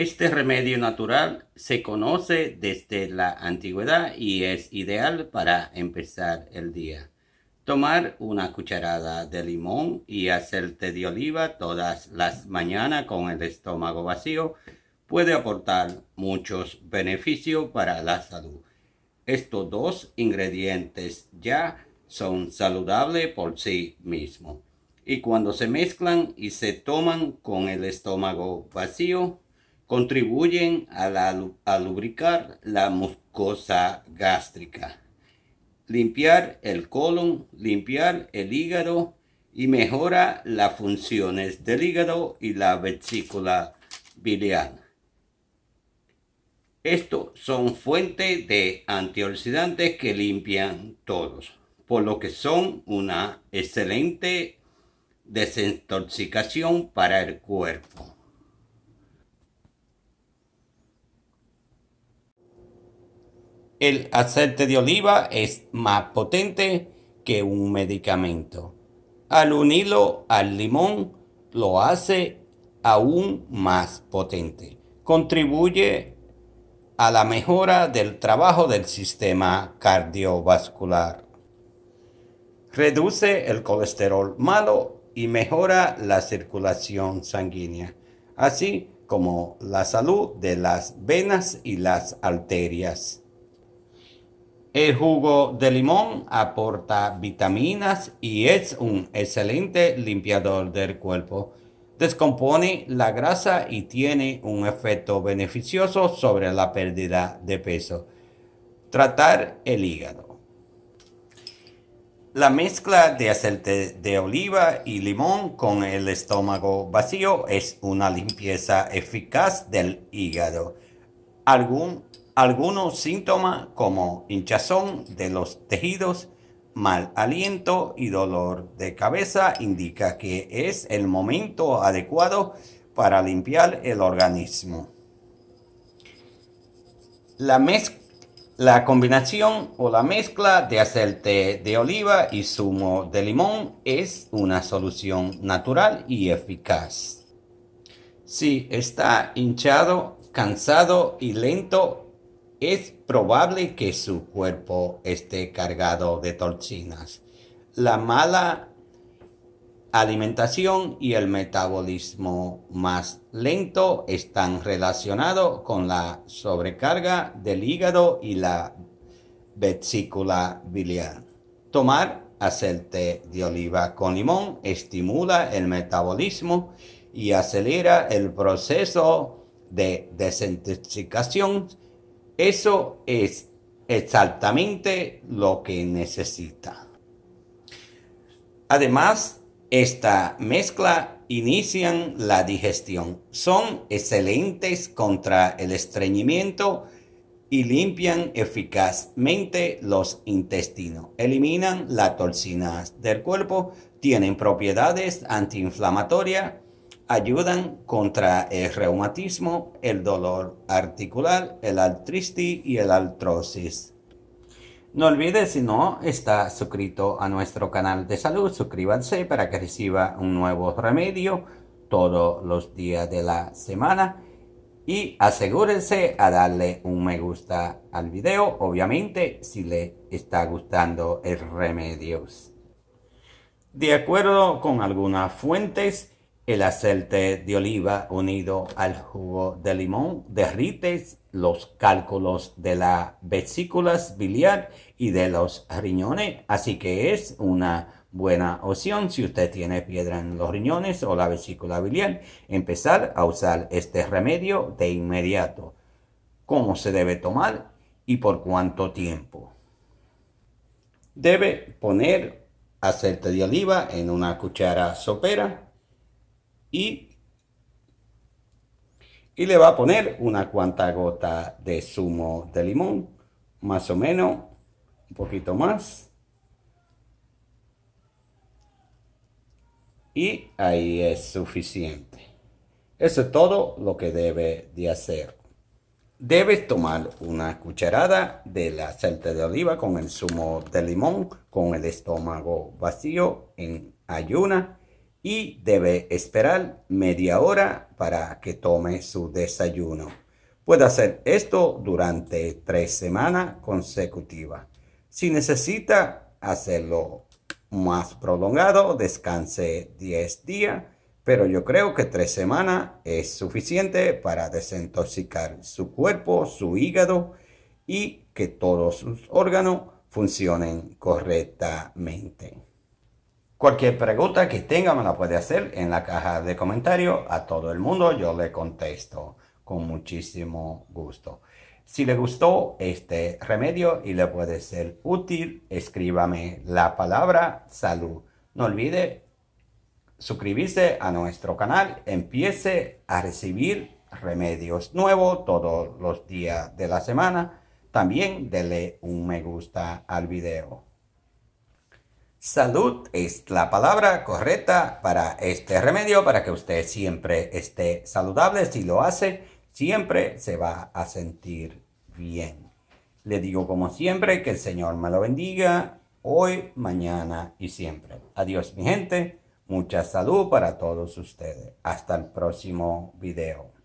Este remedio natural se conoce desde la antigüedad y es ideal para empezar el día. Tomar una cucharada de limón y aceite de oliva todas las mañanas con el estómago vacío puede aportar muchos beneficios para la salud. Estos dos ingredientes ya son saludables por sí mismos. Y cuando se mezclan y se toman con el estómago vacío, contribuyen a, lubricar la muscosa gástrica, limpiar el colon, limpiar el hígado y mejora las funciones del hígado y la vesícula biliar. Estos son fuentes de antioxidantes que limpian todos, por lo que son una excelente desintoxicación para el cuerpo. El aceite de oliva es más potente que un medicamento. Al unirlo al limón lo hace aún más potente. Contribuye a la mejora del trabajo del sistema cardiovascular. Reduce el colesterol malo y mejora la circulación sanguínea, así como la salud de las venas y las arterias. El jugo de limón aporta vitaminas y es un excelente limpiador del cuerpo. Descompone la grasa y tiene un efecto beneficioso sobre la pérdida de peso. Tratar el hígado. La mezcla de aceite de oliva y limón con el estómago vacío es una limpieza eficaz del hígado. Algún algunos síntomas como hinchazón de los tejidos, mal aliento y dolor de cabeza indica que es el momento adecuado para limpiar el organismo. La, la combinación o la mezcla de aceite de oliva y zumo de limón es una solución natural y eficaz. Si está hinchado, cansado y lento, es probable que su cuerpo esté cargado de toxinas. La mala alimentación y el metabolismo más lento están relacionados con la sobrecarga del hígado y la vesícula biliar. Tomar aceite de oliva con limón estimula el metabolismo y acelera el proceso de desintoxicación eso es exactamente lo que necesita. Además, esta mezcla inician la digestión. Son excelentes contra el estreñimiento y limpian eficazmente los intestinos. Eliminan las toxinas del cuerpo, tienen propiedades antiinflamatorias ayudan contra el reumatismo, el dolor articular, el artritis y el artrosis. No olvides si no está suscrito a nuestro canal de salud, suscríbanse para que reciba un nuevo remedio todos los días de la semana y asegúrense a darle un me gusta al video, obviamente si le está gustando el remedio. De acuerdo con algunas fuentes, el aceite de oliva unido al jugo de limón derrite los cálculos de las vesículas biliar y de los riñones, así que es una buena opción si usted tiene piedra en los riñones o la vesícula biliar, empezar a usar este remedio de inmediato. ¿Cómo se debe tomar y por cuánto tiempo? Debe poner aceite de oliva en una cuchara sopera y, le va a poner una cuanta gota de zumo de limón, más o menos, un poquito más. Y ahí es suficiente. Eso es todo lo que debe de hacer. Debes tomar una cucharada del aceite de oliva con el zumo de limón, con el estómago vacío en ayuna y debe esperar media hora para que tome su desayuno. Puede hacer esto durante tres semanas consecutivas. Si necesita hacerlo más prolongado, descanse 10 días, pero yo creo que tres semanas es suficiente para desintoxicar su cuerpo, su hígado y que todos sus órganos funcionen correctamente. Cualquier pregunta que tenga me la puede hacer en la caja de comentarios. A todo el mundo yo le contesto con muchísimo gusto. Si le gustó este remedio y le puede ser útil, escríbame la palabra salud. No olvide suscribirse a nuestro canal. Empiece a recibir remedios nuevos todos los días de la semana. También dele un me gusta al video. Salud es la palabra correcta para este remedio, para que usted siempre esté saludable. Si lo hace, siempre se va a sentir bien. Le digo como siempre que el Señor me lo bendiga hoy, mañana y siempre. Adiós mi gente, mucha salud para todos ustedes. Hasta el próximo video.